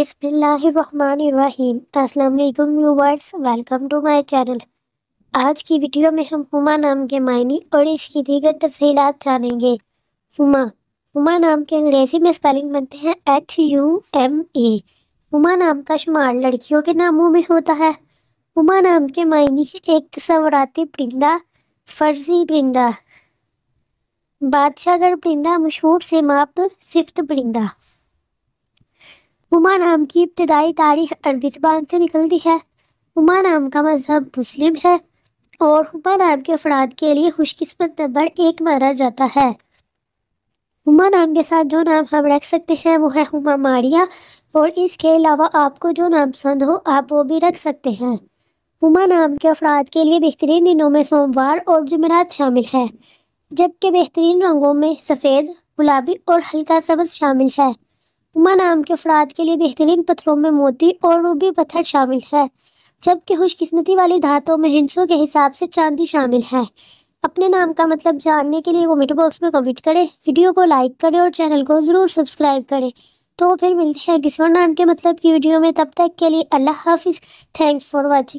अस्सलाम वालेकुम viewers welcome to my channel आज की वीडियो में हम हुमा नाम के मायने और इसकी दीगर तफसील जानेंगे हुमा हुमा नाम के अंग्रेज़ी में स्पेलिंग बनते हैं H U M A Huma नाम का शुमार लड़कियों के नामों में होता है हुमा नाम के मायने एक तस्वराती परिंदा फर्जी परिंदा बादशाहगढ़ परिंदा मशहूर से माप सिफ्त परिंदा उमा नाम की इब्तदाई तारीख अरबी जबान से निकलती है उमा नाम का मज़हब मुस्लिम है और उमा नाम के अफराद के लिए खुशकस्मत नंबर एक माना जाता है उमा नाम के साथ जो नाम हम रख सकते हैं वो है उमा मारिया और इसके अलावा आपको जो नाम पसंद हो आप वो भी रख सकते हैं उमा नाम के अफराद के लिए बेहतरीन दिनों में सोमवार और जुमेरात शामिल है जबकि बेहतरीन रंगों में सफ़ेद गुलाबी और हल्का सब्ज़ शामिल है उमा नाम के अफराद के लिए बेहतरीन पत्थरों में मोती और रूबी पत्थर शामिल है जबकि खुशकिस्मती वाली धातों में हिंसों के हिसाब से चांदी शामिल है अपने नाम का मतलब जानने के लिए कमेंट बॉक्स में कमेंट करें वीडियो को लाइक करें और चैनल को ज़रूर सब्सक्राइब करें तो फिर मिलते हैं किस्वर नाम के मतलब की वीडियो में तब तक के लिए अल्लाह हाफिज़ थैंक्स फॉर वॉचिंग